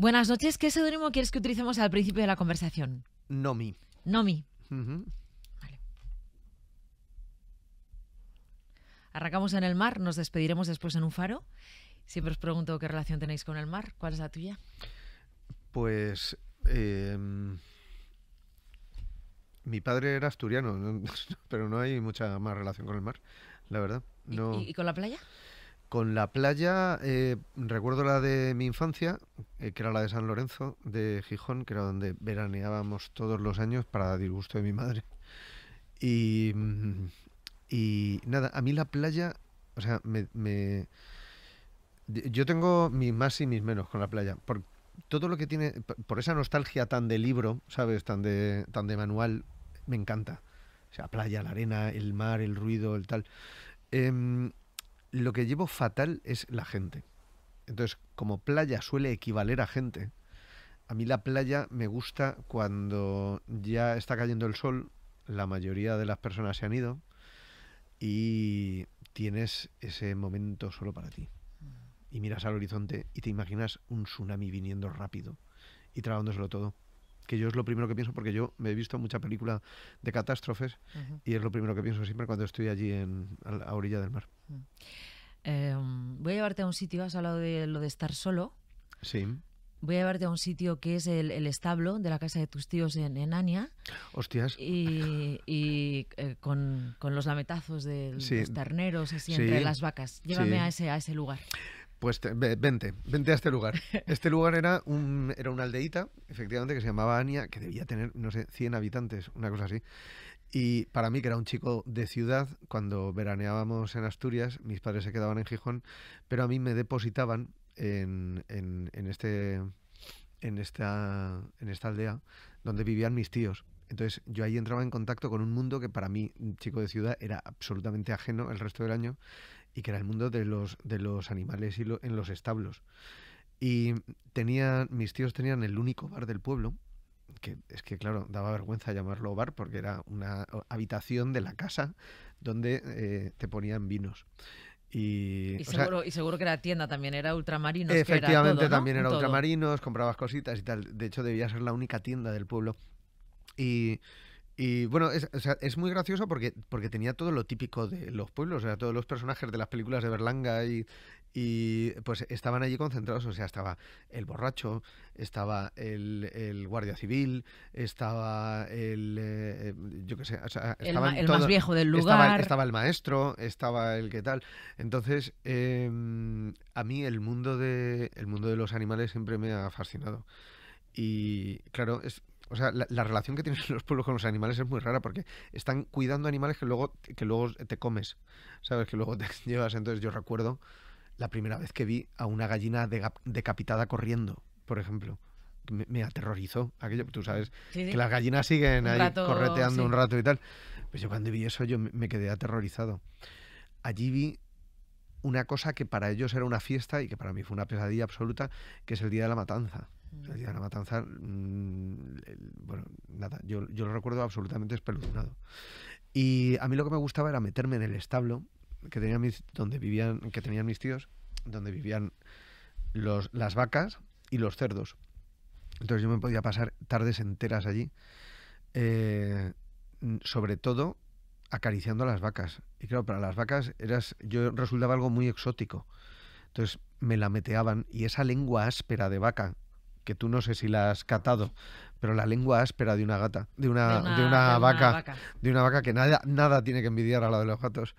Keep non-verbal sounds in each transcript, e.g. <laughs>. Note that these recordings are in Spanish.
Buenas noches. ¿Qué seudónimo quieres que utilicemos al principio de la conversación? Nomi. Nomi. Vale. Arrancamos en el mar, nos despediremos después en un faro. Siempre os pregunto qué relación tenéis con el mar. ¿Cuál es la tuya? Pues. Em, mi padre era asturiano, <laughs> pero no hay mucha más relación con el mar, la verdad. y con la playa? Con la playa, eh, recuerdo la de mi infancia, eh, que era la de San Lorenzo, de Gijón, que era donde veraneábamos todos los años para dar gusto de mi madre. Y, mm, nada, a mí la playa, o sea, me, yo tengo mis más y mis menos con la playa. Por todo lo que tiene, por esa nostalgia tan de libro, ¿sabes? Tan de, tan de manual, me encanta. O sea, playa, la arena, el mar, el ruido, el tal. Em, lo que llevo fatal es la gente. Entonces, como playa suele equivaler a gente, a mí la playa me gusta cuando ya está cayendo el sol, la mayoría de las personas se han ido y tienes ese momento solo para ti. Mm. Y miras al horizonte y te imaginas un tsunami viniendo rápido y tragándoselo todo que yo es lo primero que pienso porque yo me he visto mucha película de catástrofes y es lo primero que pienso siempre cuando estoy allí en, a, orilla del mar. Mm. Em, voy a llevarte a un sitio, has hablado de lo de estar solo. Sí. Voy a llevarte a un sitio que es el, establo de la casa de tus tíos en, Ania. Hostias. Y, eh, con, los lametazos de los terneros, así entre las vacas. Llévame a, ese, a ese lugar. Pues vente, vente a este lugar. <laughs> Este lugar era, un, era una aldeíta, efectivamente, que se llamaba Ania, que debía tener, no sé, 100 habitantes, una cosa así. Y para mí, que era un chico de ciudad, cuando veraneábamos en Asturias, mis padres se quedaban en Gijón, pero a mí me depositaban en, en, este, en, esta, en esta aldea donde vivían mis tíos. Entonces yo ahí entraba en contacto con un mundo que para mí, un chico de ciudad, era absolutamente ajeno el resto del año y que era el mundo de los, de los animales en los establos. Y mis tíos tenían el único bar del pueblo, que es que claro, daba vergüenza llamarlo bar porque era una habitación de la casa donde eh, te ponían vinos. Y, seguro, y, seguro, que la tienda también era ultramarinos. Efectivamente, también era ultramarinos, comprabas cositas y tal. De hecho, debía ser la única tienda del pueblo. Y y bueno, es, es muy gracioso porque, porque tenía todo lo típico de los pueblos, o sea, todos los personajes de las películas de Berlanga y, pues estaban allí concentrados, o sea, estaba el borracho, estaba el, guardia civil, estaba el, eh, eh, yo qué sé, el, más viejo del lugar. Estaba, el maestro, estaba el qué tal. Entonces, em, a mí el mundo, de, el mundo de los animales siempre me ha fascinado. Y claro, es, o sea, la, relación que tienen <laughs> los pueblos con los animales es muy rara porque están cuidando animales que luego, que luego te comes, ¿sabes? Que luego te <laughs> llevas. Entonces yo recuerdo la primera vez que vi a una gallina decapitada corriendo, por ejemplo. Me, aterrorizó aquello, tú sabes, que las gallinas siguen ahí correteando un rato y tal. Pues yo cuando vi eso yo me quedé aterrorizado. Allí vi una cosa que para ellos era una fiesta y que para mí fue una pesadilla absoluta, que es el día de la matanza. El día de la matanza, mm, bueno, nada, yo, lo recuerdo absolutamente espeluznado. Y a mí lo que me gustaba era meterme en el establo que tenía mis, donde vivían, que tenían mis tíos, donde vivían las vacas y los cerdos. Entonces yo me podía pasar tardes enteras allí. Eh, sobre todo acariciando a las vacas. Y claro, para las vacas eras, yo resultaba algo muy exótico. Entonces me la meteaban y esa lengua áspera de vaca, que tú no sé si la has catado, pero la lengua áspera de una gata, de una, de una, vaca, de una vaca que nada, nada tiene que envidiar a la de los gatos.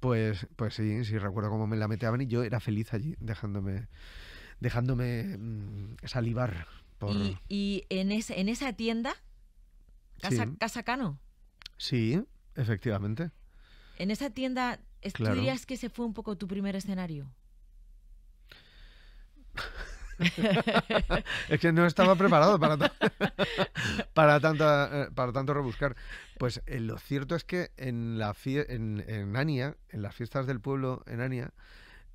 Pues, pues sí, sí recuerdo cómo me la meteaban y yo era feliz allí, dejándome, dejándome mm, salivar. ¿Y, en, esa tienda? ¿Casa, casa Cano? Sí, Efectivamente. En esa tienda, dirías que ese fue un poco tu primer escenario? <laughs> es que no estaba preparado para, <laughs> para, tanta, eh, para tanto rebuscar. Pues eh, lo cierto es que en, la en, Ania, en las fiestas del pueblo en Ania,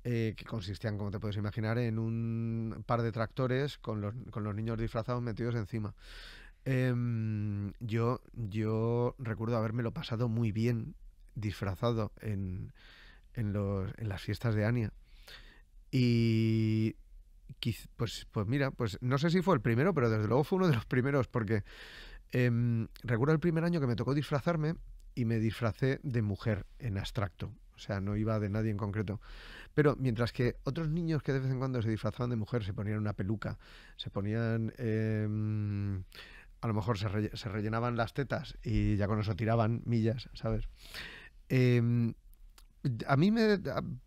eh, que consistían, como te puedes imaginar, en un par de tractores con los niños disfrazados metidos encima. Em, yo, yo recuerdo habérmelo pasado muy bien disfrazado en, las fiestas de Ania. Y pues, pues mira, pues no sé si fue el primero, pero desde luego fue uno de los primeros, porque em, recuerdo el primer año que me tocó disfrazarme y me disfracé de mujer en abstracto. O sea, no iba de nadie en concreto. Pero mientras que otros niños que de vez en cuando se disfrazaban de mujer, se ponían una peluca, se ponían... Em, a lo mejor se, rellenaban las tetas y ya con eso tiraban millas, ¿sabes? Em, a mí me,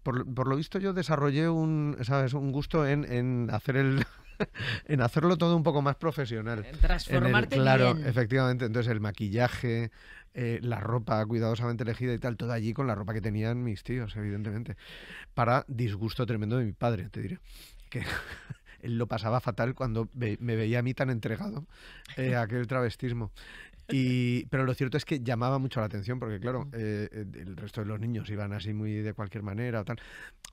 por, lo visto yo desarrollé un, ¿sabes? un gusto en, hacer el, <laughs> en hacerlo todo un poco más profesional. Transformarte en el, Claro, efectivamente. Entonces el maquillaje, eh, la ropa cuidadosamente elegida y tal, todo allí con la ropa que tenían mis tíos, evidentemente. Para disgusto tremendo de mi padre, te diré. Que <laughs> lo pasaba fatal cuando me, veía a mí tan entregado eh, a <laughs> aquel travestismo. Y, pero lo cierto es que llamaba mucho la atención porque, claro, eh, eh, el resto de los niños iban así muy de cualquier manera o tal.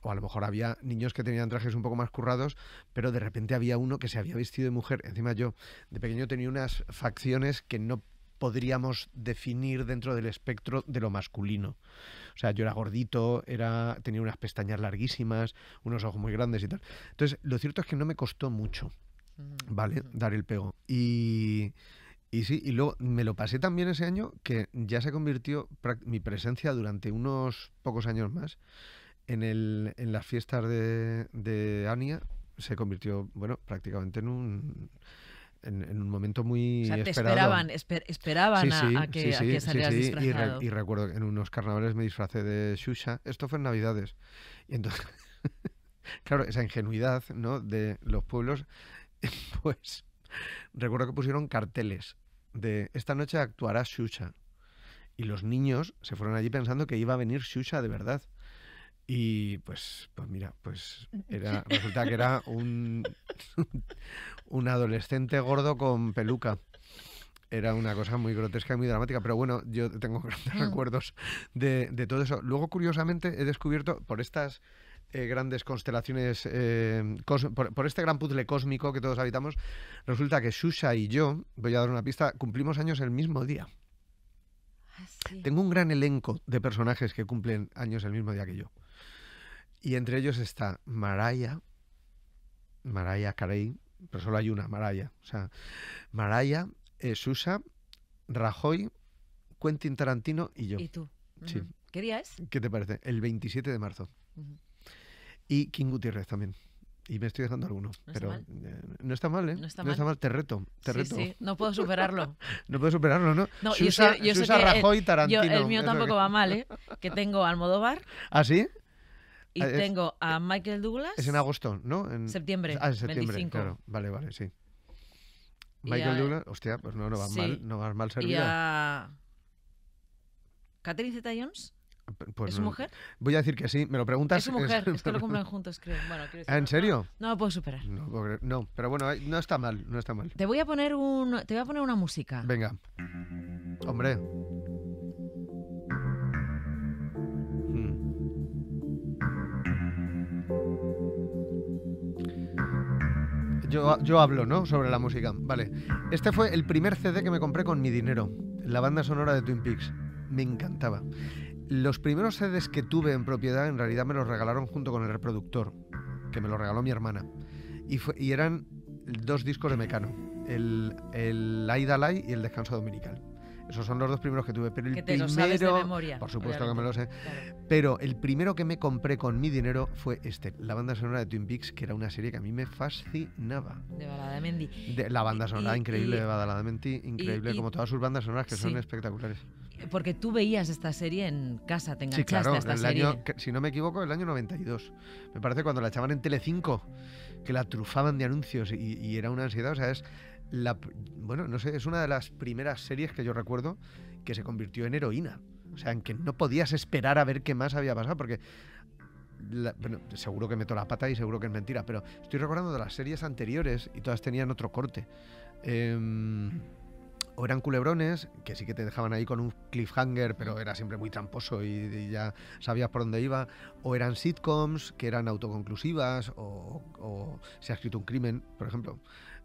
O a lo mejor había niños que tenían trajes un poco más currados, pero de repente había uno que se había vestido de mujer. Encima yo, de pequeño, tenía unas facciones que no podríamos definir dentro del espectro de lo masculino. O sea, yo era gordito, era, tenía unas pestañas larguísimas, unos ojos muy grandes y tal. Entonces, lo cierto es que no me costó mucho, ¿vale? Dar el pego. Y, sí, y luego me lo pasé también ese año que ya se convirtió mi presencia durante unos pocos años más en, las fiestas de, de Ania se convirtió, bueno, prácticamente en un en, un momento muy esperaban a, que, a salieras disfrazado y, recuerdo que en unos carnavales me disfracé de Shusha esto fue en Navidades y entonces <laughs> claro esa ingenuidad no de los pueblos <laughs> pues recuerdo que pusieron carteles de esta noche actuará Shusha y los niños se fueron allí pensando que iba a venir Shusha de verdad y pues, pues mira, pues <laughs> era, resulta que era un, <laughs> un adolescente gordo con peluca era una cosa muy grotesca y muy dramática, pero bueno, yo tengo <laughs> grandes mm. recuerdos de, todo eso. Luego, curiosamente, he descubierto por estas eh, grandes constelaciones, eh, por, este gran puzzle cósmico que todos habitamos, resulta que Shusha y yo, voy a dar una pista, cumplimos años el mismo día. Ah, tengo un gran elenco de personajes que cumplen años el mismo día que yo. Y entre ellos está Maraya, Maraya Carey, pero solo hay una Maraya. O sea, Maraya, eh, Susa, Rajoy, Quentin Tarantino y yo. ¿Y tú? Sí. ¿Qué día es? ¿Qué te parece? El 27 de marzo. Y King Gutiérrez también. Y me estoy dejando alguno. pero eh, no está mal, ¿eh? No está mal. Te reto. Te reto. Sí. no puedo superarlo. <laughs> no puedo superarlo, ¿no? Susa, yo Susa eh, Rajoy, Tarantino. el mío <laughs> tampoco va mal, ¿eh? Que tengo Almodóvar. ¿Ah, sí? Y ah, tengo a eh, Michael Douglas. Es en agosto, ¿no? En septiembre. Ah, en septiembre, claro. Vale, vale, sí. Michael Douglas, hostia, pues no, no va mal, no va mal servida. Y a... ¿Catherine Zeta-Jones? Pues ¿Es su mujer? Voy a decir que sí, me lo preguntas. Es su mujer, es, que lo <laughs> cumplen juntos, creo. Bueno, ¿Ah, ¿En serio? No, lo puedo superar. No, no, pero bueno, eh, no está mal, no está mal. Te voy a poner un, te voy a poner una música. Venga. Hombre. yo, hablo, ¿no? Sobre la música. Vale. Este fue el primer CD que me compré con mi dinero, la banda sonora de Twin Peaks. Me encantaba. Los primeros CDs que tuve en propiedad en realidad me los regalaron junto con el reproductor, que me lo regaló mi hermana. Y, eran dos discos de Mecano, el, Aida Lai y el Descanso Dominical. Esos son los dos primeros que tuve. Pero el te primero, de memoria. Por supuesto que me lo sé. Pero el primero que me compré con mi dinero fue este, la banda sonora de Twin Peaks, que era una serie que a mí me fascinaba. De Mendy. la banda sonora increíble de Mendy. increíble, como todas sus bandas sonoras que son espectaculares. Porque tú veías esta serie en casa, te enganchaste sí, claro, el Año, si no me equivoco, el año 92. Me parece cuando la echaban en Telecinco, que la trufaban de anuncios y era una ansiedad. O sea, es bueno, no sé, es una de las primeras series que yo recuerdo que se convirtió en heroína. O sea, en que no podías esperar a ver qué más había pasado, porque seguro que meto la pata y seguro que es mentira, pero estoy recordando de las series anteriores y todas tenían otro corte. Em, o eran culebrones, que sí que te dejaban ahí con un cliffhanger, pero era siempre muy tramposo y, ya sabías por dónde iba. O eran sitcoms, que eran autoconclusivas, o se ha escrito un crimen, por ejemplo.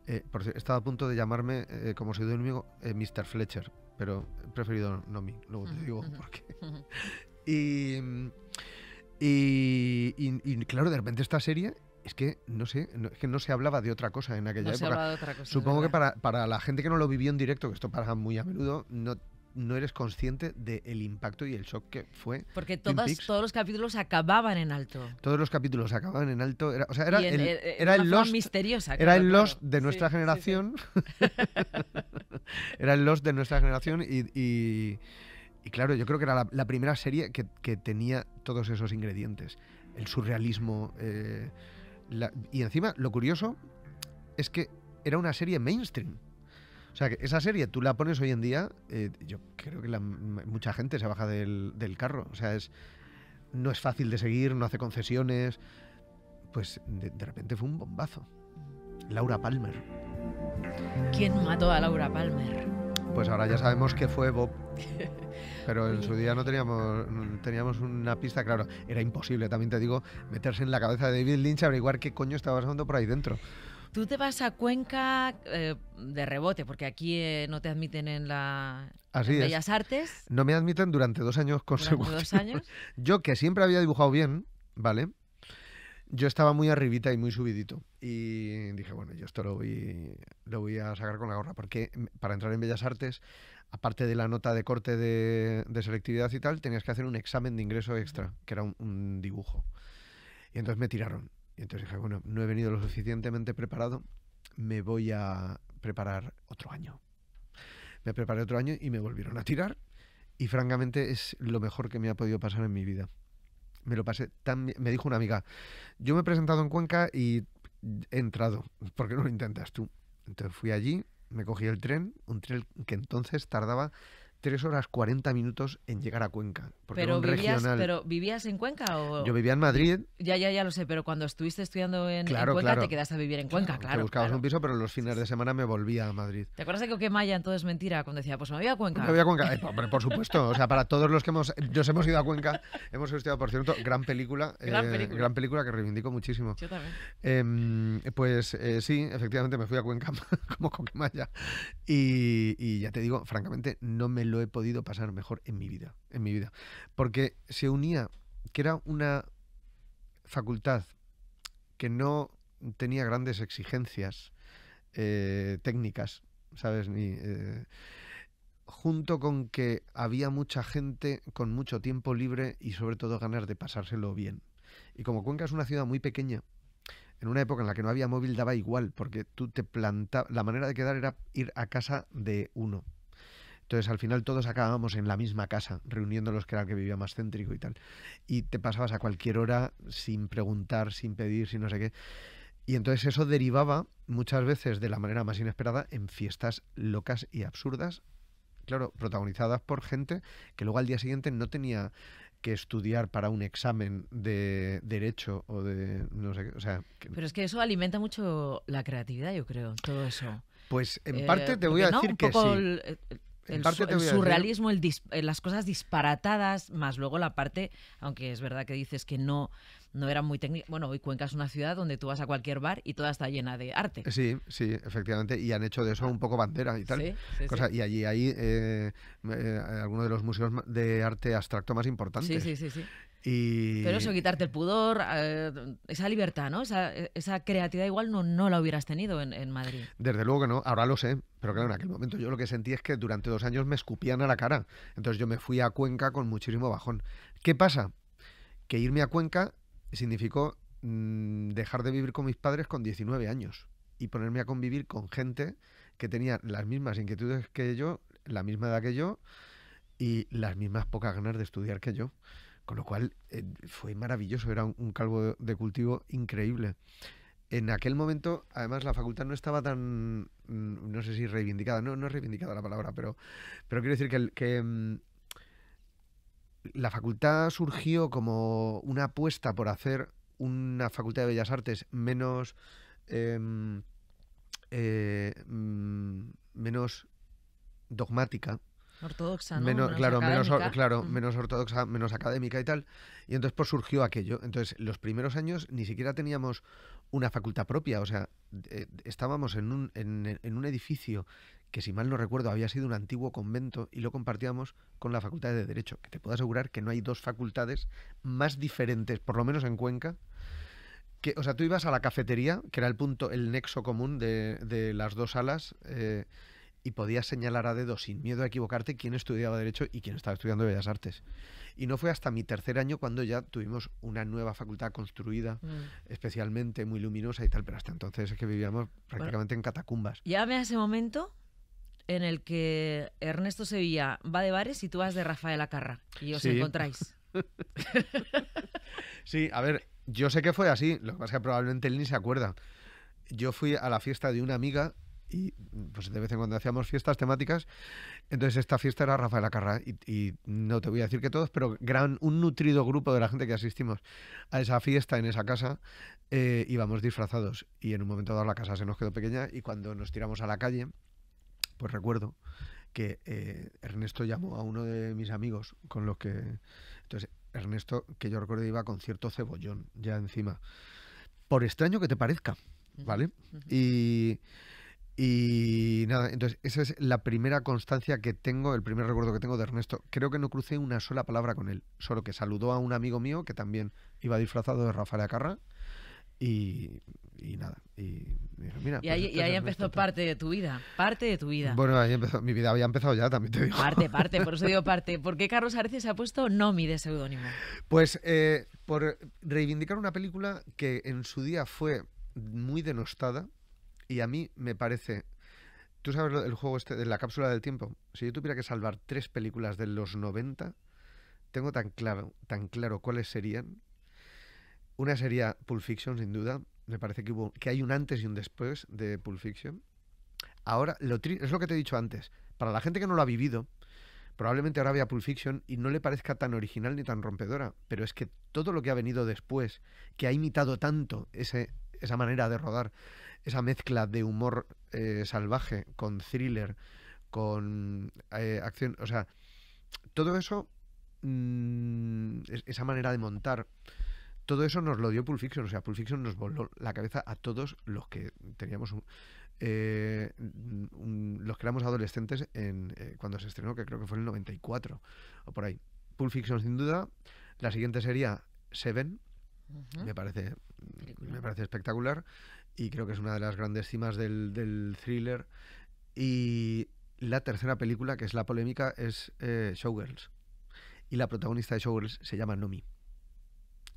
Eh, estaba a punto de llamarme eh, como un enemigo eh, Mr. Fletcher, pero he preferido mí. luego te digo por qué. <laughs> Y, claro, de repente esta serie es que no sé, es que no se hablaba de otra cosa en aquella época. Supongo que para, para, la gente que no lo vivió en directo, que esto pasa muy a menudo, no no eres consciente del impacto y el shock que fue. Porque todos los capítulos acababan en alto. Todos los capítulos acababan en alto. Era, era, el, era Lost. era el los de nuestra generación. <laughs> era el Lost de nuestra generación y, claro, yo creo que era la, primera serie que, tenía todos esos ingredientes. El surrealismo. Eh, y encima, lo curioso es que era una serie mainstream. O sea, que esa serie tú la pones hoy en día, eh, yo creo que mucha gente se baja del, carro. O sea, es, no es fácil de seguir, no hace concesiones. Pues de, repente fue un bombazo. Laura Palmer. ¿Quién mató a Laura Palmer? Pues ahora ya sabemos que fue Bob. <laughs> Pero en su día no teníamos, teníamos una pista, claro, era imposible, también te digo, meterse en la cabeza de David Lynch averiguar qué coño estaba pasando por ahí dentro. Tú te vas a Cuenca eh, de rebote, porque aquí eh, no te admiten en la Bellas Artes. No me admiten durante dos años consecutivos. años? <laughs> Yo, que siempre había dibujado bien, ¿vale? Yo estaba muy arribita y muy subidito. Y dije, bueno, yo esto lo voy, a sacar con la gorra, porque mm, para entrar en Bellas Artes aparte de la nota de corte de, selectividad y tal, tenías que hacer un examen de ingreso extra, que era un dibujo. Y entonces me tiraron. Y entonces dije, bueno, no he venido lo suficientemente preparado, me voy a preparar otro año. Me preparé otro año y me volvieron a tirar. Y francamente es lo mejor que me ha podido pasar en mi vida. Me lo pasé tan Me dijo una amiga, yo me he presentado en Cuenca y he entrado. ¿Por qué no lo intentas tú? Entonces fui allí, me cogí el tren, un tren que entonces tardaba 3 horas 40 minutos en llegar a Cuenca. pero, vivías, pero vivías en Cuenca o... Yo vivía en Madrid. Ya, ya, ya lo sé, pero cuando estuviste estudiando en, Cuenca te quedaste a vivir en Cuenca, claro. Te buscabas un piso, pero los fines de semana me volvía a Madrid. ¿Te acuerdas de que Maya entonces mentira cuando decía, pues me voy a Cuenca? Me voy a Cuenca, eh, por supuesto. O sea, para todos los que hemos... Nos hemos ido a Cuenca, hemos estudiado, por cierto, gran película. Eh, gran, película. que reivindico muchísimo. Yo también. Em, pues eh, sí, efectivamente me fui a Cuenca <laughs> como Coquemaya. y ya te digo, francamente, no me lo he podido pasar mejor en mi vida, en mi vida. Porque se unía, que era una facultad que no tenía grandes exigencias eh, técnicas, ¿sabes? Ni, eh, junto con que había mucha gente con mucho tiempo libre y sobre todo ganas de pasárselo bien. Y como Cuenca es una ciudad muy pequeña, en una época en la que no había móvil daba igual, porque tú te plantabas, la manera de quedar era ir a casa de uno. Entonces al final todos acabábamos en la misma casa, reuniéndolos, que era el que vivía más céntrico y tal. Y te pasabas a cualquier hora sin preguntar, sin pedir, sin no sé qué. Y entonces eso derivaba muchas veces de la manera más inesperada en fiestas locas y absurdas, claro, protagonizadas por gente que luego al día siguiente no tenía que estudiar para un examen de derecho o de no sé qué. Pero es que eso alimenta mucho la creatividad, yo creo, todo eso. Pues en eh, parte te voy a decir que sí. Eh, el, surrealismo, el eh, las cosas disparatadas, más luego la parte, aunque es verdad que dices que no no era muy técnico. Bueno, hoy Cuenca es una ciudad donde tú vas a cualquier bar y toda está llena de arte. Sí, sí, efectivamente. Y han hecho de eso un poco bandera y tal. Y allí hay eh, eh, algunos de los museos de arte abstracto más importantes. Sí, sí, sí. Y... Pero eso, quitarte el pudor, eh, esa libertad, ¿no? Esa, creatividad igual no, no la hubieras tenido en, en, Madrid. Desde luego que no, ahora lo sé, pero claro, en aquel momento yo lo que sentí es que durante dos años me escupían a la cara. Entonces yo me fui a Cuenca con muchísimo bajón. ¿Qué pasa? Que irme a Cuenca significó mm, dejar de vivir con mis padres con 19 años y ponerme a convivir con gente que tenía las mismas inquietudes que yo, la misma edad que yo y las mismas pocas ganas de estudiar que yo. Con lo cual eh, fue maravilloso, era un, calvo de, cultivo increíble. En aquel momento, además, la facultad no estaba tan, mm, no sé si reivindicada, no, no reivindicada la palabra, pero, pero quiero decir que, el, que mm, la facultad surgió como una apuesta por hacer una facultad de bellas artes menos em, eh, mm, menos dogmática ortodoxa menos, claro menos claro mm. menos ortodoxa menos académica y tal y entonces pues, surgió aquello entonces los primeros años ni siquiera teníamos una facultad propia o sea eh, estábamos en un, en un edificio que si mal no recuerdo había sido un antiguo convento y lo compartíamos con la Facultad de Derecho, que te puedo asegurar que no hay dos facultades más diferentes, por lo menos en Cuenca, que, o sea, tú ibas a la cafetería, que era el punto, el nexo común de, las dos salas, eh, y podías señalar a dedo sin miedo a equivocarte quién estudiaba Derecho y quién estaba estudiando Bellas Artes. Y no fue hasta mi tercer año cuando ya tuvimos una nueva facultad construida, mm. especialmente muy luminosa y tal, pero hasta entonces es que vivíamos prácticamente en catacumbas. Ya a ese momento en el que Ernesto Sevilla va de bares y tú vas de Rafael Acarra y os encontráis. <laughs> sí, a ver, yo sé que fue así, lo que pasa es que probablemente él ni se acuerda. Yo fui a la fiesta de una amiga y pues de vez en cuando hacíamos fiestas temáticas. Entonces esta fiesta era Rafael Acarra y, no te voy a decir que todos, pero gran, un nutrido grupo de la gente que asistimos a esa fiesta en esa casa eh, íbamos disfrazados y en un momento dado la casa se nos quedó pequeña y cuando nos tiramos a la calle pues recuerdo que eh, Ernesto llamó a uno de mis amigos con los que... Entonces, Ernesto, que yo recuerdo, iba con cierto cebollón ya encima. Por extraño que te parezca, ¿vale? Y... Y nada, entonces esa es la primera constancia que tengo, el primer recuerdo que tengo de Ernesto. Creo que no crucé una sola palabra con él, solo que saludó a un amigo mío que también iba disfrazado de Rafael Acarra y y nada. Y, pues ahí, empezó parte de tu vida, parte de tu vida. Bueno, ahí empezó, mi vida había empezado ya, también Parte, <laughs> parte, por eso digo parte. ¿Por qué Carlos Areces ha puesto Nomi de seudónimo? Pues eh, por reivindicar una película que en su día fue muy denostada y a mí me parece... Tú sabes el juego este de la cápsula del tiempo. Si yo tuviera que salvar tres películas de los 90, tengo tan claro, tan claro cuáles serían. Una sería Pulp Fiction, sin duda me parece que, hubo, que hay un antes y un después de Pulp Fiction. Ahora, lo es lo que te he dicho antes. Para la gente que no lo ha vivido, probablemente ahora vea Pulp Fiction y no le parezca tan original ni tan rompedora, pero es que todo lo que ha venido después, que ha imitado tanto esa manera de rodar, esa mezcla de humor eh, salvaje con thriller, con eh, acción, o sea, todo eso, mm, esa manera de montar, todo eso nos lo dio Pulp Fiction. O sea, Pulp Fiction nos voló la cabeza a todos los que teníamos eh, los que éramos adolescentes en, eh, cuando se estrenó, que creo que fue en el 94 o por ahí. Pulp Fiction, sin duda. La siguiente sería Seven. Me parece, me parece espectacular y creo que es una de las grandes cimas del, thriller. Y la tercera película, que es la polémica, es eh, Showgirls. Y la protagonista de Showgirls se llama Nomi.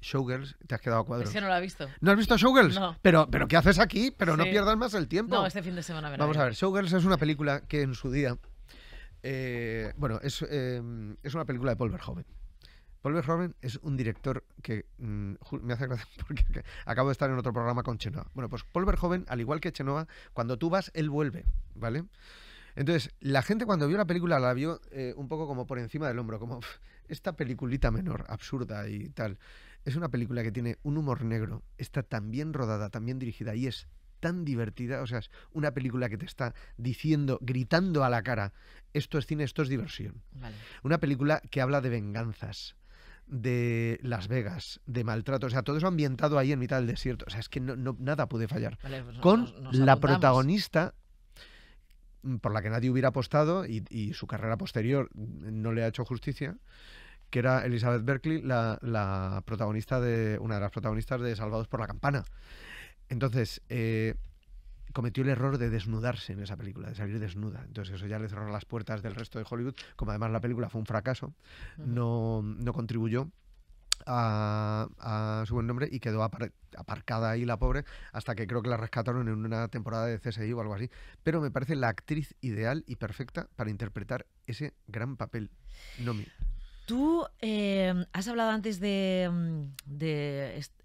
Showgirls, te has quedado a cuadros. no lo he visto. ¿No has visto Showgirls? No. Pero, pero ¿qué haces aquí? Pero no pierdas más el tiempo. No, este fin de semana. Vamos a ver, Showgirls es una película que en su día... Eh, bueno, eh, es, una película de Paul Verhoeven. Paul Verhoeven es un director que mm, me hace gracia <laughs> porque acabo de estar en otro programa con Chenoa. Bueno, pues Paul Verhoeven, al igual que Chenoa, cuando tú vas, él vuelve, ¿vale? Entonces, la gente cuando vio la película la vio eh, un poco como por encima del hombro, como esta peliculita menor, absurda y tal. Es una película que tiene un humor negro, está tan bien rodada, tan bien dirigida y es tan divertida, o sea, es una película que te está diciendo, gritando a la cara, esto es cine, esto es diversión. Una película que habla de venganzas, de Las Vegas, de maltrato, o sea, todo eso ambientado ahí en mitad del desierto, o sea, es que no, nada puede fallar. Pues Con la protagonista mm, por la que nadie hubiera apostado y, y su carrera posterior mm, no le ha hecho justicia, que era Elizabeth Berkley, la, protagonista de. una de las protagonistas de Salvados por la Campana. Entonces, eh, cometió el error de desnudarse en esa película, de salir desnuda. Entonces eso ya le cerró las puertas del resto de Hollywood, como además la película fue un fracaso, no, contribuyó. A, su buen nombre y quedó aparcada ahí la pobre hasta que creo que la rescataron en una temporada de CSI o algo así. Pero me parece la actriz ideal y perfecta para interpretar ese gran papel. Nomi. Tú em, has hablado antes de, mm,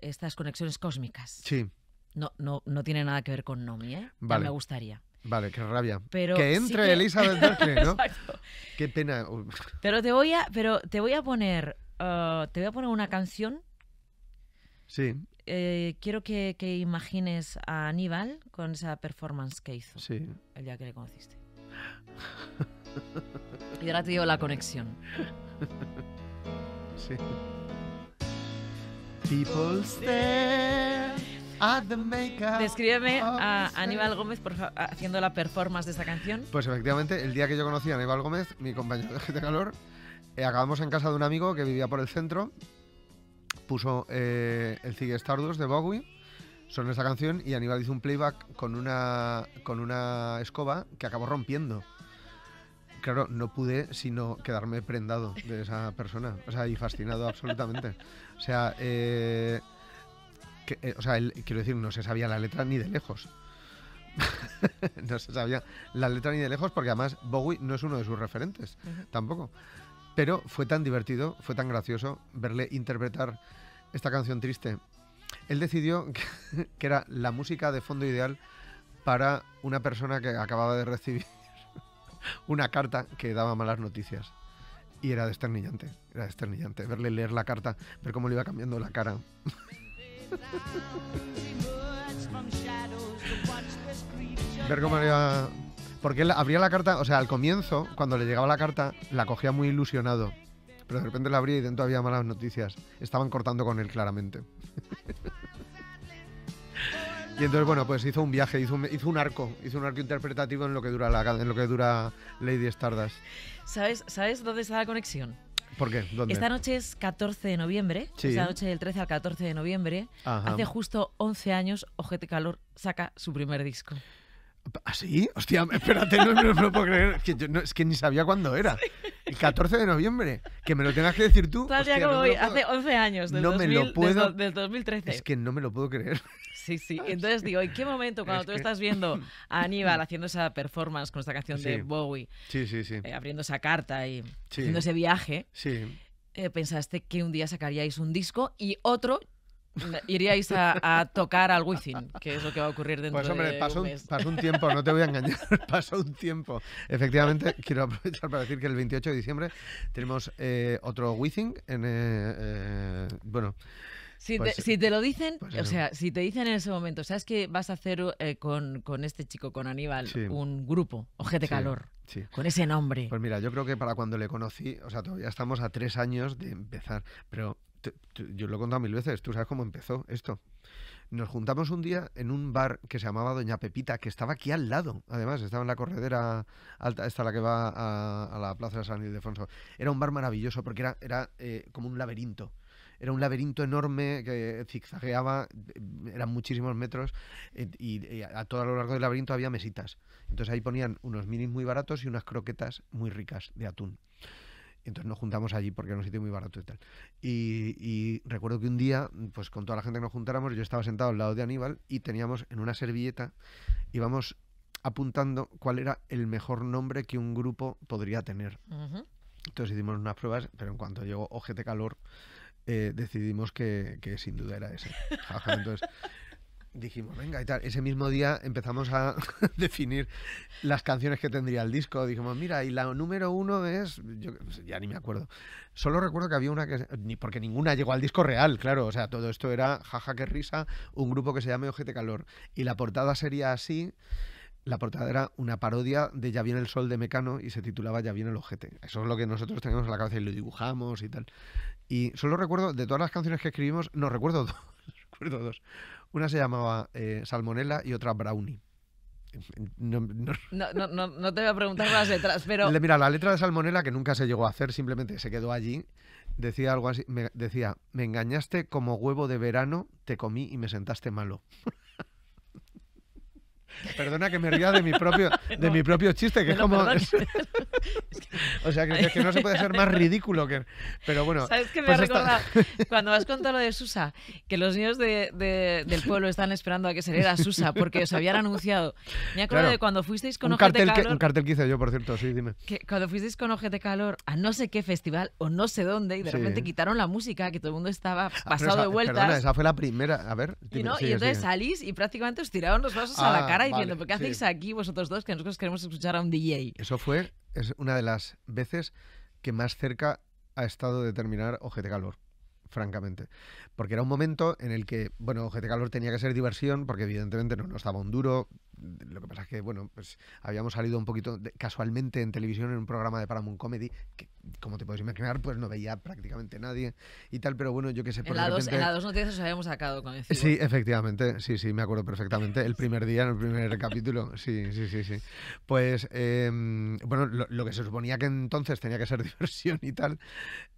estas conexiones cósmicas. Sí. No, no, tiene nada que ver con Nomi, ¿eh? Vale. me gustaría. Vale, qué rabia. que entre Elizabeth Berkeley, <laughs> ¿no? qué pena. Uh. Pero te voy a, pero te voy a poner, uh, te voy a poner una canción. Sí. Eh, quiero que, imagines a Aníbal con esa performance que hizo. Sí. El día que le conociste. <laughs> Y ahora te la conexión. <laughs> sí. People at Descríbeme a Aníbal Gómez por haciendo la performance de esta canción. Pues efectivamente, el día que yo conocí a Aníbal Gómez, mi compañero de GT Calor, eh, acabamos en casa de un amigo que vivía por el centro. Puso eh, el Ziggy Stardust de Bowie. Son esa canción y Aníbal hizo un playback con una, con una escoba que acabó rompiendo. Claro, no pude sino quedarme prendado de esa persona, o sea, y fascinado absolutamente. O sea, eh, que, eh, o sea quiero decir, no se sabía la letra ni de lejos. <laughs> no se sabía la letra ni de lejos, porque además Bowie no es uno de sus referentes, tampoco. Pero fue tan divertido, fue tan gracioso verle interpretar esta canción triste. Él decidió <laughs> que era la música de fondo ideal para una persona que acababa de recibir <laughs> una carta que daba malas noticias. Y era desternillante, era desternillante. Verle leer la carta, ver cómo le iba cambiando la cara. <laughs> ver cómo le Porque él abría la carta, o sea, al comienzo, cuando le llegaba la carta, la cogía muy ilusionado. Pero de repente la abría y dentro había malas noticias. Estaban cortando con él claramente. <laughs> Y entonces, bueno, pues hizo un viaje, hizo un, hizo un arco, hizo un arco interpretativo en lo que dura, la, en lo que dura Lady Stardust. ¿Sabes, ¿Sabes dónde está la conexión? ¿Por qué? ¿Dónde? Esta noche es 14 de noviembre, sí. noche del 13 al 14 de noviembre, hace justo 11 años Ojete Calor saca su primer disco. ¿Ah, sí? Hostia, espérate, no, me lo puedo creer. Es que, ni sabía cuándo era. El 14 de noviembre. Que me lo tengas que decir tú. Hostia, hace 11 años, del, 2000, lo puedo, desde, del 2013. Es que no me lo puedo creer. Sí, sí. Entonces digo, ¿en qué momento cuando tú estás viendo <laughs> a Aníbal haciendo esa performance con esta canción de Bowie? Eh, abriendo esa carta y haciendo ese viaje. Sí. Eh, pensaste que un día sacaríais un disco y otro iríais a, tocar al Wizzing, que es lo que va a ocurrir dentro pues hombre, de pasó un, pasó un tiempo, no te voy a engañar, <laughs> pasó un tiempo. Efectivamente, <laughs> quiero aprovechar para decir que el 28 de diciembre tenemos eh, otro Wizzing en... bueno... Pues si, te, lo dicen, pues o sea, si te dicen en ese momento, ¿sabes que vas a hacer eh, con, este chico, con Aníbal, un grupo, Ojete Calor? Con ese nombre. Pues mira, yo creo que para cuando le conocí, o sea, todavía estamos a tres años de empezar, pero yo lo he contado mil veces, tú sabes cómo empezó esto. Nos juntamos un día en un bar que se llamaba Doña Pepita, que estaba aquí al lado, además, estaba en la corredera alta, esta la que va a, la plaza de San Ildefonso. Era un bar maravilloso porque era, era eh, como un laberinto era un laberinto enorme que zigzagueaba, eran muchísimos metros, eh, y, eh, a todo lo largo del laberinto había mesitas. Entonces ahí ponían unos minis muy baratos y unas croquetas muy ricas de atún. Entonces nos juntamos allí porque era un sitio muy barato y tal. Y, recuerdo que un día, pues con toda la gente que nos juntáramos, yo estaba sentado al lado de Aníbal y teníamos en una servilleta, íbamos apuntando cuál era el mejor nombre que un grupo podría tener. Entonces hicimos unas pruebas, pero en cuanto llegó Ojete Calor, eh, decidimos que, sin duda era ese. Entonces dijimos, venga y tal. Ese mismo día empezamos a <laughs> definir las canciones que tendría el disco. Dijimos, mira, y la número uno es. Yo, ya ni me acuerdo. Solo recuerdo que había una que. Ni, porque ninguna llegó al disco real, claro. O sea, todo esto era jaja que risa, un grupo que se llama Ojete Calor. Y la portada sería así. La portada era una parodia de Ya viene el sol de Mecano y se titulaba Ya viene el ojete. Eso es lo que nosotros teníamos en la cabeza y lo dibujamos y tal. Y solo recuerdo, de todas las canciones que escribimos, no recuerdo <laughs> dos. recuerdo dos. Una se llamaba eh, Salmonella y otra Brownie. <laughs> No no. No, no, te voy a preguntar las letras, pero... Mira, la letra de Salmonella, que nunca se llegó a hacer, simplemente se quedó allí, decía algo así, me, decía, me engañaste como huevo de verano, te comí y me sentaste malo. <laughs> Perdona que me ría de mi propio, <laughs> de mi propio chiste, que es como. <laughs> o sea, que, no se puede ser más <laughs> ridículo que. Pero bueno. ¿Sabes que me ha pues recordado? Cuando has contado lo de Susa, que los niños de, del pueblo están esperando a que se le a Susa porque os habían anunciado. Me acuerdo de cuando fuisteis con un cartel Calor. un cartel que yo, por cierto, sí, dime. cuando fuisteis con Ojete Calor a no sé qué festival o no sé dónde y de repente quitaron la música, que todo el mundo estaba ah, pasado de vueltas. esa fue la primera. A ver. y, entonces salís y prácticamente os tiraron los vasos a la ah, cara qué hacéis aquí vosotros dos que nosotros queremos escuchar a un DJ? Eso fue es una de las veces que más cerca ha estado de terminar O.G.T. Calor francamente. Porque era un momento en el que, bueno, O.G.T. Calor tenía que ser diversión, porque evidentemente no estaba un duro, lo que pasa es que, bueno, pues habíamos salido un poquito casualmente en televisión en un programa de Paramount Comedy, que como te puedes imaginar, pues no veía prácticamente nadie y tal, pero bueno, yo que sé. En la dos noticias os habíamos sacado con Sí, efectivamente, sí, sí, me acuerdo perfectamente. El primer día, el primer capítulo, sí, sí, sí, sí. Pues, em, bueno, lo, que se suponía que entonces tenía que ser <laughs> diversión y tal,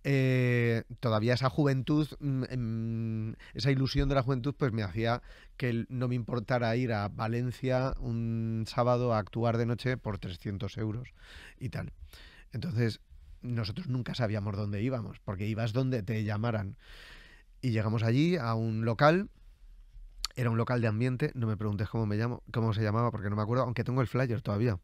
eh, todavía esa juventud, mm, em, esa ilusión de la juventud, pues me hacía que no me importara ir a Valencia un sábado a actuar de noche por 300 euros y tal. Entonces, nosotros nunca sabíamos dónde íbamos, porque ibas donde te llamaran. Y llegamos allí a un local, era un local de ambiente, no me preguntes cómo, me llamo, cómo se llamaba, porque no me acuerdo, aunque tengo el flyer todavía.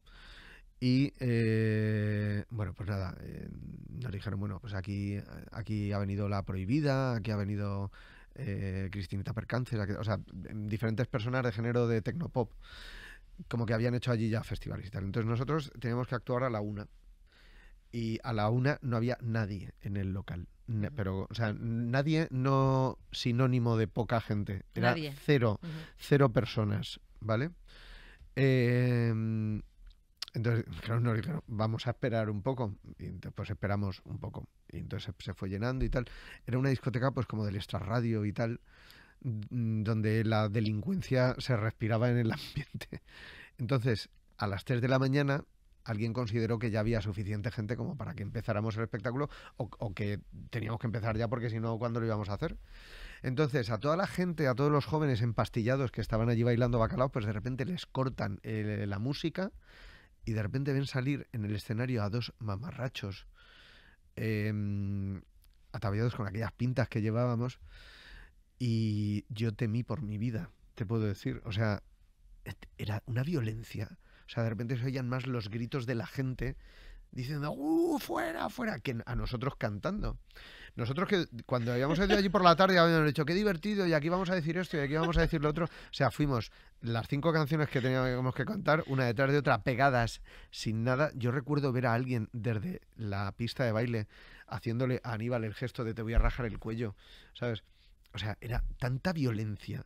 Y eh, bueno, pues nada, eh, nos dijeron, bueno, pues aquí, aquí ha venido la prohibida, aquí ha venido eh, Cristinita Percance, o sea, em, diferentes personas de género de tecnopop, como que habían hecho allí ya festivales y tal. Entonces nosotros teníamos que actuar a la una. Y a la una no había nadie en el local. Pero, o sea, nadie no sinónimo de poca gente. Era cero, cero personas, ¿vale? Eh, entonces, claro, nos dijeron, vamos a esperar un poco. Y después esperamos un poco. Y entonces se fue llenando y tal. Era una discoteca, pues como del extrarradio y tal, mm, donde la delincuencia se respiraba en el <laughs> ambiente. Entonces, a las 3 de la mañana, alguien consideró que ya había suficiente gente como para que empezáramos el espectáculo o, que teníamos que empezar ya porque si no, ¿cuándo lo íbamos a hacer? Entonces, a toda la gente, a todos los jóvenes empastillados que estaban allí bailando bacalao, pues de repente les cortan eh, la música y de repente ven salir en el escenario a dos mamarrachos eh, ataviados con aquellas pintas que llevábamos y yo temí por mi vida, te puedo decir. O sea, era una violencia. O sea, de repente se oían más los gritos de la gente diciendo, ¡uh, fuera, fuera! Que a nosotros cantando. Nosotros que cuando habíamos ido allí por la tarde habíamos dicho, ¡qué divertido! Y aquí vamos a decir esto y aquí vamos a decir lo otro. O sea, fuimos las cinco canciones que teníamos que cantar, una detrás de otra, pegadas, sin nada. Yo recuerdo ver a alguien desde la pista de baile haciéndole a Aníbal el gesto de te voy a rajar el cuello, ¿sabes? O sea, era tanta violencia,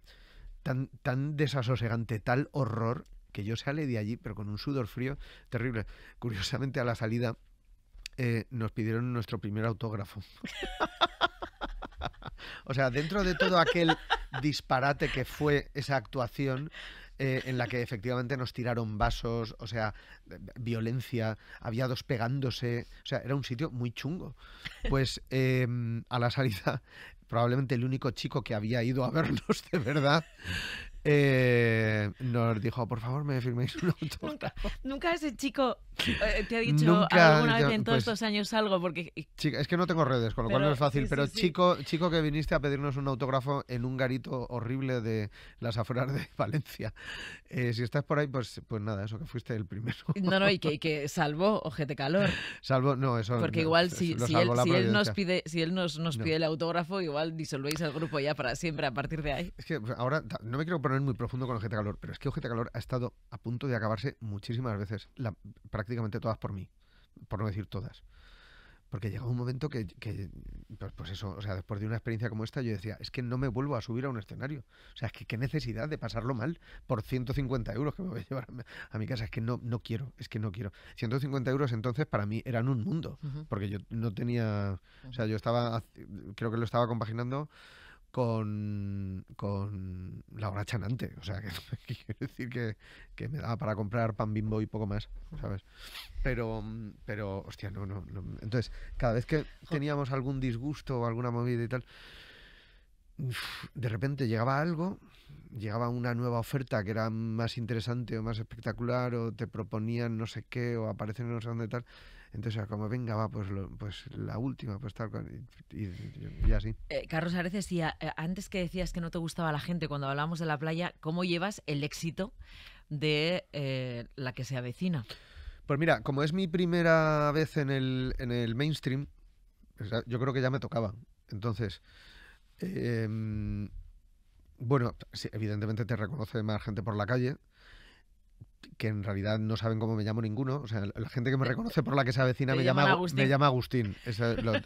tan, tan desasosegante, tal horror que yo salí de allí, pero con un sudor frío terrible. Curiosamente, a la salida eh, nos pidieron nuestro primer autógrafo. <laughs> o sea, dentro de todo aquel disparate que fue esa actuación, eh, en la que efectivamente nos tiraron vasos, o sea, violencia, había dos pegándose, o sea, era un sitio muy chungo. Pues em, a la salida, probablemente el único chico que había ido a vernos de verdad, eh, nos dijo, por favor, me firméis un autógrafo. <laughs> Nunca, ese chico eh, te ha dicho alguna vez en todos pues estos años algo, porque... es que no tengo redes, con lo cual no es fácil, pero chico chico que viniste a pedirnos un autógrafo en un garito horrible de las afueras de <laughs> Valencia. Eh, si estás por ahí, pues, pues nada, eso que fuiste el primero. No, no, y que, que <laughs> salvo ojete calor. Salvo, no, eso... Porque igual si, si, él, nos pide si él nos, nos pide el autógrafo, igual disolvéis el grupo ya para siempre a partir de ahí. Es que ahora no me quiero poner muy profundo con Ojete Calor, pero es que Ojete Calor ha estado a punto de acabarse muchísimas veces, la, prácticamente todas por mí, por no decir todas. Porque llegaba un momento que, pues, pues, eso, o sea, después de una experiencia como esta, yo decía, es que no me vuelvo a subir a un escenario. O sea, es que qué necesidad de pasarlo mal por 150 euros que me voy a llevar a mi, casa. Es que no, no quiero, es que no quiero. 150 euros entonces para mí eran un mundo, porque yo no tenía, o sea, yo estaba, creo que lo estaba compaginando con, con hora Chanante. O sea, <laughs> que, quiere quiero decir que, me daba para comprar pan bimbo y poco más, ¿sabes? Pero, pero hostia, no, no. Entonces, cada vez que teníamos algún disgusto o alguna movida y tal, de repente llegaba algo, llegaba una nueva oferta que era más interesante o más espectacular, o te proponían no sé qué, o aparecen no sé dónde tal, entonces, como venga, va, pues, pues la última, pues y, eh, Carlos Areces, veces, eh, antes que decías que no te gustaba la gente cuando hablábamos de la playa, ¿cómo llevas el éxito de eh, la que se avecina? Pues mira, como es mi primera vez en el, mainstream, yo creo que ya me tocaba. Entonces, em, bueno, evidentemente te reconoce más gente por la calle, que en realidad no saben cómo me llamo ninguno. O sea, la gente que me reconoce por la que se avecina me llama, Agustín. me llama Agustín.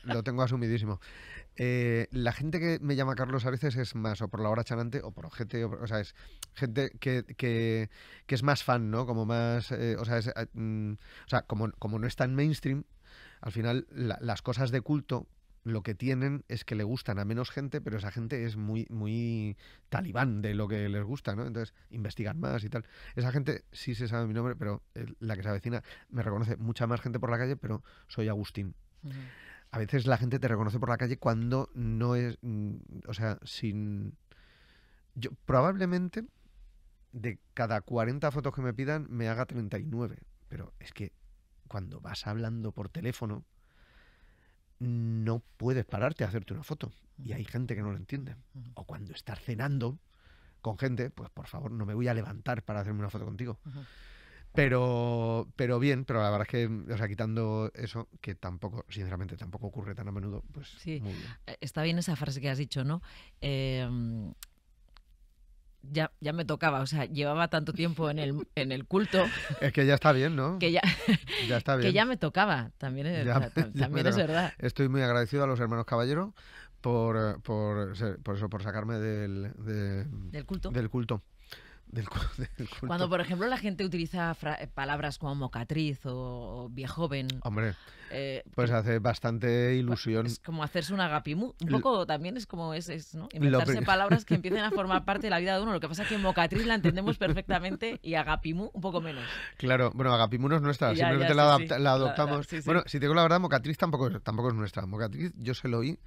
lo, tengo asumidísimo. Eh, la gente que me llama Carlos a veces es más o por la hora chanante o por gente O, sea, es gente que, que, es más fan, ¿no? Como más. Eh, eh, mm, o sea, como, como no es tan mainstream, al final las cosas de culto lo que tienen es que le gustan a menos gente, pero esa gente es muy, muy talibán de lo que les gusta, ¿no? Entonces investigan más y tal. Esa gente sí se sabe mi nombre, pero eh, la que se avecina me reconoce mucha más gente por la calle, pero soy Agustín. A veces la gente te reconoce por la calle cuando no es, mm, o sea, sin... Yo probablemente de cada 40 fotos que me pidan me haga 39, pero es que cuando vas hablando por teléfono, no puedes pararte a hacerte una foto. Y hay gente que no lo entiende. O cuando estás cenando con gente, pues por favor, no me voy a levantar para hacerme una foto contigo. Pero, pero bien, pero la verdad es que, o sea, quitando eso, que tampoco, sinceramente, tampoco ocurre tan a menudo, pues muy bien. Eh, está bien esa frase que has dicho, ¿no? Eh, ya, ya me tocaba, o sea, llevaba tanto tiempo en el, en el culto. <laughs> Es que ya está bien, ¿no? Que ya, <laughs> está bien. Que ya me tocaba, también es, verdad, también es verdad. Estoy muy agradecido a los hermanos caballeros por, eh, por, por eso, por sacarme del, del culto. Del culto. <laughs> Cuando, por ejemplo, la gente utiliza eh, palabras como mocatriz o, viejoven. Hombre, eh, pues hace bastante pues, ilusión. Es como hacerse un agapimú. Un poco también es como es, inventarse palabras que <laughs> empiecen a formar parte de la vida de uno. Lo que pasa es que mocatriz la entendemos perfectamente y agapimú un poco menos. Claro, bueno, agapimú no es nuestra, simplemente la, adoptamos. bueno, si tengo la verdad, mocatriz tampoco, tampoco es nuestra. Mocatriz yo se lo oí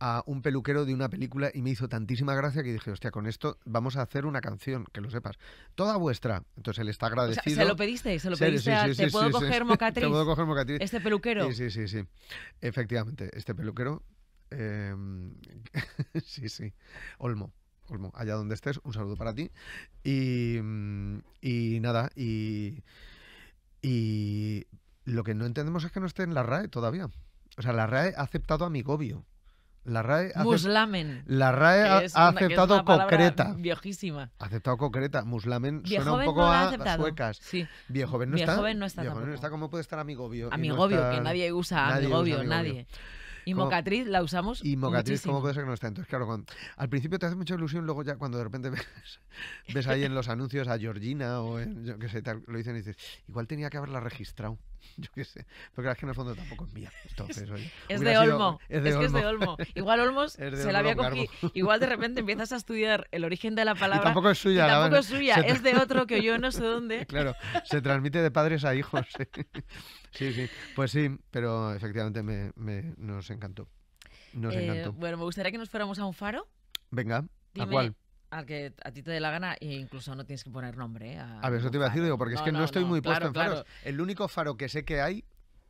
a un peluquero de una película y me hizo tantísima gracia que dije, hostia, con esto vamos a hacer una canción, que lo sepas. Toda vuestra. Entonces él está agradecido. se lo pediste, se lo pediste. a, ¿te, puedo coger mocatriz? Este peluquero. Sí, sí, sí, Efectivamente, este peluquero. Em, <laughs> sí, sí. Olmo. Olmo, allá donde estés, un saludo para ti. Y, y nada, y, y lo que no entendemos es que no esté en la RAE todavía. O sea, la RAE ha aceptado a mi gobio. La RAE, muslamen, la RAE ha aceptado concreta. Viejísima. Ha aceptado concreta. Muslamen suena un poco a suecas. Sí. Viejoven no está. no está. Viejoven no está. ¿Cómo puede estar amigobio? Amigobio, no está... que nadie usa amigobio, nadie. Y mocatriz la usamos. Y mocatriz, ¿cómo puede ser que no esté? Entonces, claro, al principio te hace mucha ilusión, luego ya cuando de repente ves, ves ahí en los anuncios a Georgina o en, yo sé, tal, lo dicen y dices, igual tenía que haberla registrado. <laughs> Yo qué sé. Pero claro, es que en el fondo tampoco es mía. entonces es, de Olmo. es, que es de Olmo. Igual Olmos <laughs> se la había cogido. Igual de repente empiezas a estudiar el origen de la palabra. tampoco es suya. tampoco es suya. Es de otro que yo no sé dónde. <laughs> Claro, se transmite de padres a hijos. sí, sí. Pues sí, pero efectivamente me, nos encantó. Nos eh, encantó. Bueno, me gustaría que nos fuéramos a un faro. Venga, ¿a cuál? al que a ti te dé la gana e incluso no tienes que poner nombre. ¿eh? A, ver, eso te iba a decir, digo, porque es que no, estoy muy puesto en faros. El único faro que sé que hay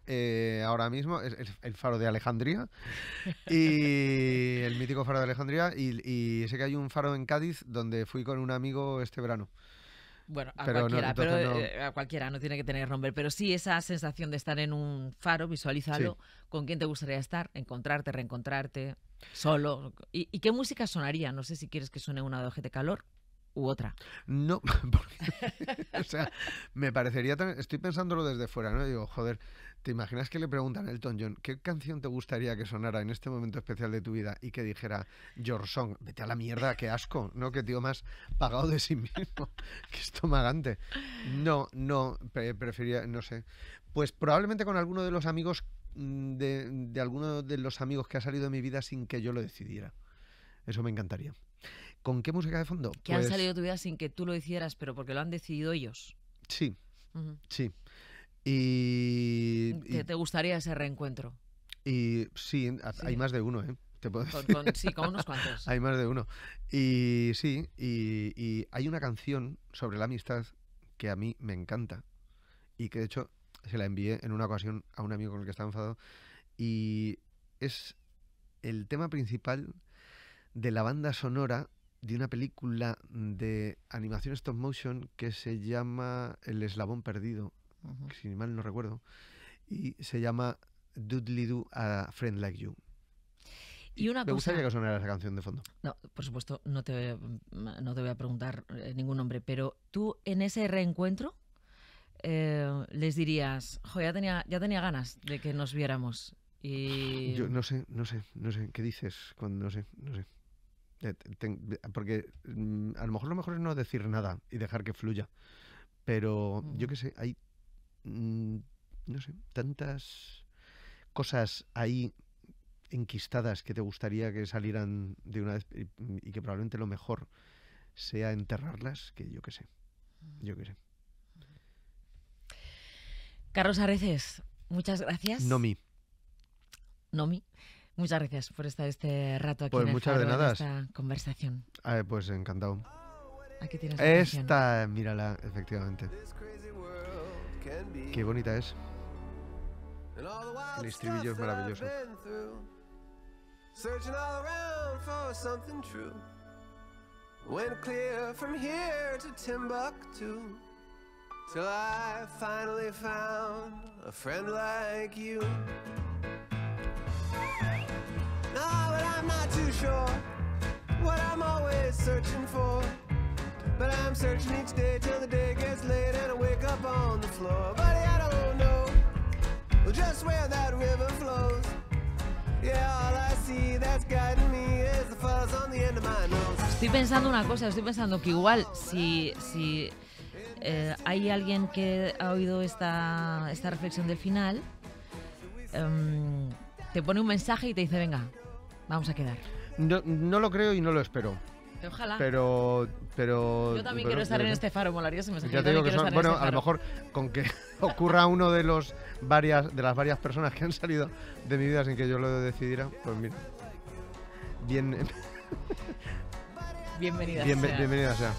eh, ahora mismo es, el faro de Alejandría <laughs> y el mítico faro de Alejandría y sé que hay un faro en Cádiz donde fui con un amigo este verano. Bueno, a cualquiera, no, pero eh, a cualquiera, no tiene que tener nombre, pero sí esa sensación de estar en un faro, visualízalo, con quién te gustaría estar, encontrarte, reencontrarte, solo. ¿Y, qué música sonaría? No sé si quieres que suene una de de Calor u otra. No, <laughs> porque, o sea, me parecería, estoy pensándolo desde fuera, ¿no? Digo, joder, ¿Te imaginas que le preguntan a Elton John qué canción te gustaría que sonara en este momento especial de tu vida y que dijera George Song? Vete a la mierda, qué asco, ¿no? Qué tío más pagado de sí mismo, <laughs> qué estomagante. No, no, prefería, no sé. Pues probablemente con alguno de los amigos, mm, de, alguno de los amigos que ha salido de mi vida sin que yo lo decidiera. Eso me encantaría. ¿Con qué música de fondo? Que han pues salido de tu vida sin que tú lo hicieras, pero porque lo han decidido ellos. Sí, sí. Y, ¿Te, gustaría ese reencuentro? Y sí, hay más de uno, ¿eh? sí, con unos cuantos. <laughs> hay más de uno. Y sí, y, hay una canción sobre la amistad que a mí me encanta y que de hecho se la envié en una ocasión a un amigo con el que estaba enfadado y es el tema principal de la banda sonora de una película de animación stop motion que se llama El eslabón perdido mal no recuerdo, y se llama Doodly Do a Friend Like You. Me gustaría que sonara esa canción de fondo. No, por supuesto, no te, no voy a preguntar eh, ningún nombre, pero tú en ese reencuentro eh, les dirías, jo, ya tenía, ya tenía ganas de que nos viéramos. Y... Yo no sé, no sé, no sé, ¿qué dices? no sé, no sé. Porque mm, a lo mejor lo mejor es no decir nada y dejar que fluya. Pero yo qué sé, hay Mm, no sé, tantas cosas ahí enquistadas que te gustaría que salieran de una vez y que probablemente lo mejor sea enterrarlas, que yo que sé. Yo sé. Carlos Areces, muchas gracias. Nomi. Nomi. Muchas gracias por estar este rato aquí pues en, muchas esta conversación. Ah, pues encantado. Esta, mírala, efectivamente. Qué bonita es. El estribillo es maravilloso. Searching all around for something true. Went clear from here to Timbuktu. Till I finally found a friend like you. No, but I'm not too sure what I'm always searching for. But I'm searching each day till the day gets late and I wake up on the floor. Buddy, I don't know just where that river flows. Yeah, all I see that's guiding me is the fuzz on the end of my nose. Estoy pensando una cosa, estoy pensando que igual si, si eh, hay alguien que ha oído esta, esta reflexión del final, um, te pone un mensaje y te dice, venga, vamos a quedar. No, no lo creo y no lo espero. Pero, pero. Yo también quiero estar en eh, este faro, molaría si me Ya te digo que bueno, este a lo mejor con que <laughs> ocurra uno de los varias de las varias personas que han salido de mi vida sin que yo lo decidiera, pues mira, bien. Eh, bienvenida. Bien, sea. Bienvenida sea.